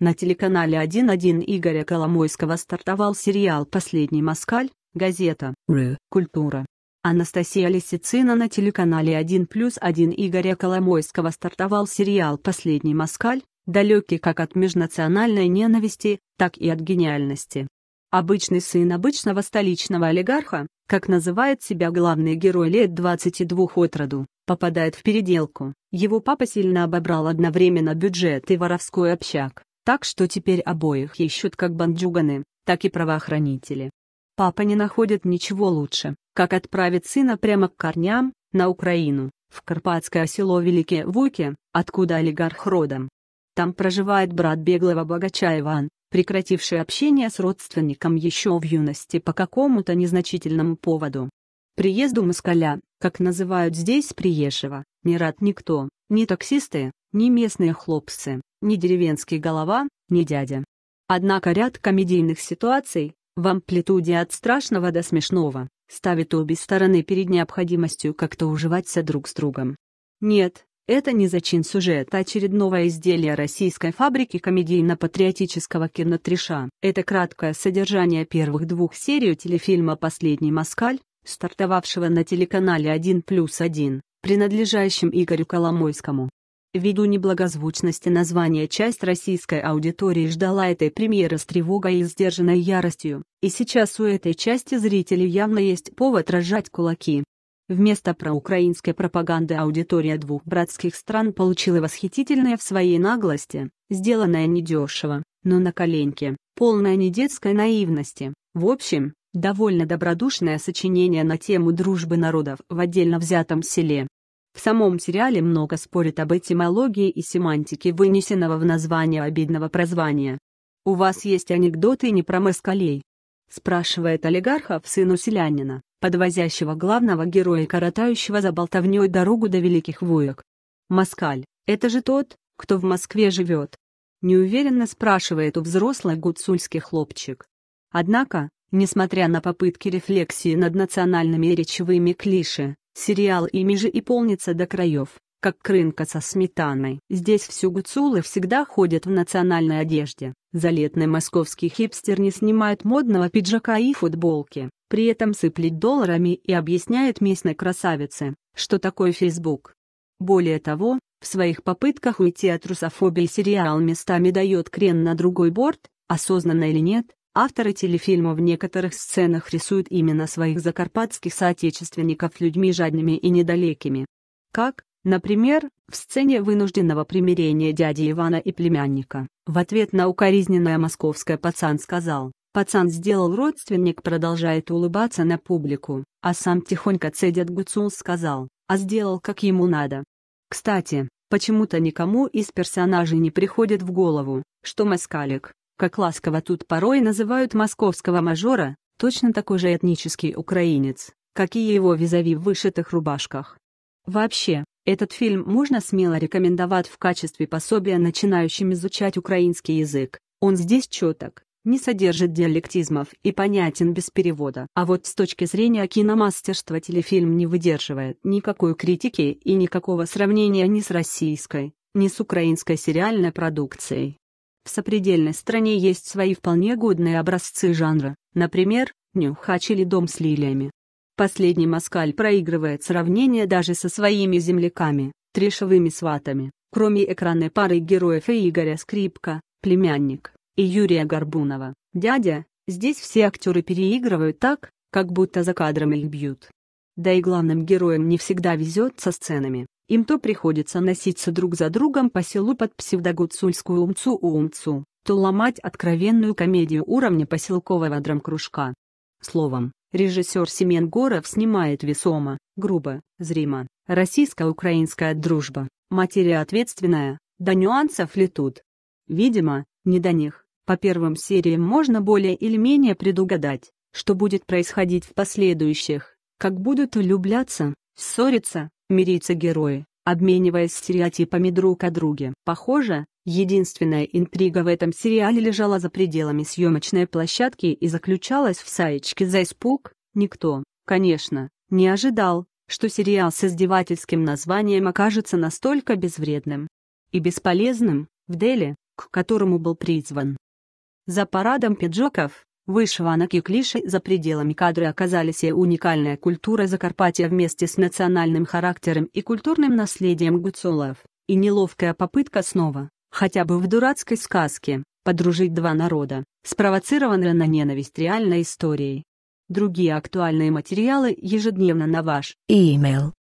На телеканале 1.1 Игоря Коломойского стартовал сериал «Последний москаль», газета «Ры. Культура». Анастасия Лисицина на телеканале 1 плюс 1 Игоря Коломойского стартовал сериал «Последний москаль», далекий как от межнациональной ненависти, так и от гениальности. Обычный сын обычного столичного олигарха, как называет себя главный герой лет 22 от роду, попадает в переделку. Его папа сильно обобрал одновременно бюджет и воровской общак. Так что теперь обоих ищут как банджуганы, так и правоохранители. Папа не находит ничего лучше, как отправить сына прямо к корням, на Украину, в карпатское село Великие Вуки, откуда олигарх родом. Там проживает брат беглого богача Иван, прекративший общение с родственником еще в юности по какому-то незначительному поводу. Приезду москаля, как называют здесь приезжего, не рад никто, ни таксисты, ни местные хлопцы, ни деревенский голова, ни дядя. Однако ряд комедийных ситуаций, в амплитуде от страшного до смешного, ставит обе стороны перед необходимостью как-то уживаться друг с другом. Нет, это не зачин сюжета очередного изделия российской фабрики комедийно-патриотического кинотреша. Это краткое содержание первых двух серий телефильма «Последний москаль», стартовавшего на телеканале 1 плюс 1, принадлежащем Игорю Коломойскому. Ввиду неблагозвучности названия часть российской аудитории ждала этой премьеры с тревогой и сдержанной яростью, и сейчас у этой части зрителей явно есть повод разжать кулаки. Вместо проукраинской пропаганды аудитория двух братских стран получила восхитительное в своей наглости, сделанное недешево, но на коленке, полное недетской наивности. В общем, довольно добродушное сочинение на тему дружбы народов в отдельно взятом селе. В самом сериале много спорят об этимологии и семантике вынесенного в название обидного прозвания. «У вас есть анекдоты не про москалей?» — спрашивает олигархов сыну селянина, подвозящего главного героя коротающего за болтовней дорогу до великих вуек. «Москаль, это же тот, кто в Москве живет?» — неуверенно спрашивает у взрослой гуцульский хлопчик. Однако, Несмотря на попытки рефлексии над национальными речевыми клише, сериал ими же и полнится до краев, как крынка со сметаной. Здесь всю гуцулы всегда ходят в национальной одежде. Залетный московский хипстер не снимает модного пиджака и футболки, при этом сыплет долларами и объясняет местной красавице, что такое фейсбук. Более того, в своих попытках уйти от русофобии сериал местами дает крен на другой борт, осознанно или нет, Авторы телефильма в некоторых сценах рисуют именно своих закарпатских соотечественников людьми жадными и недалекими. Как, например, в сцене вынужденного примирения дяди Ивана и племянника. В ответ на укоризненное московское пацан сказал, пацан сделал родственник продолжает улыбаться на публику, а сам тихонько цедят Гуцул сказал, а сделал как ему надо. Кстати, почему-то никому из персонажей не приходит в голову, что москалик, как ласково тут порой называют московского мажора, точно такой же этнический украинец, как и его визави в вышитых рубашках. Вообще, этот фильм можно смело рекомендовать в качестве пособия начинающим изучать украинский язык. Он здесь чёток, не содержит диалектизмов и понятен без перевода. А вот с точки зрения киномастерства телефильм не выдерживает никакой критики и никакого сравнения ни с российской, ни с украинской сериальной продукцией. В сопредельной стране есть свои вполне годные образцы жанра, например, «Нюхач» или «Дом с лилиями». Последний москаль проигрывает сравнение даже со своими земляками, трешевыми сватами, кроме экранной пары героев и Игоря Скрипка, племянник, и Юрия Горбунова, дядя, здесь все актеры переигрывают так, как будто за кадром их бьют. Да и главным героям не всегда везет со сценами. Им то приходится носиться друг за другом по селу под псевдогуцульскую умцу-умцу, то ломать откровенную комедию уровня поселкового драмкружка. Словом, режиссер Семен Горов снимает весомо, грубо, зримо, российско-украинская дружба, материя ответственная, до нюансов летут. Видимо, не до них. По первым сериям можно более или менее предугадать, что будет происходить в последующих, как будут влюбляться, ссориться, мириться герои, обмениваясь стереотипами друг о друге. Похоже, единственная интрига в этом сериале лежала за пределами съемочной площадки и заключалась в саечке за испуг. Никто, конечно, не ожидал, что сериал с издевательским названием окажется настолько безвредным и бесполезным в Дели, к которому был призван. За парадом пиджаков, Вышиванок и клиши за пределами кадра оказались и уникальная культура Закарпатья вместе с национальным характером и культурным наследием гуцулов, и неловкая попытка снова, хотя бы в дурацкой сказке, подружить два народа, спровоцированная на ненависть реальной историей. Другие актуальные материалы ежедневно на ваш email.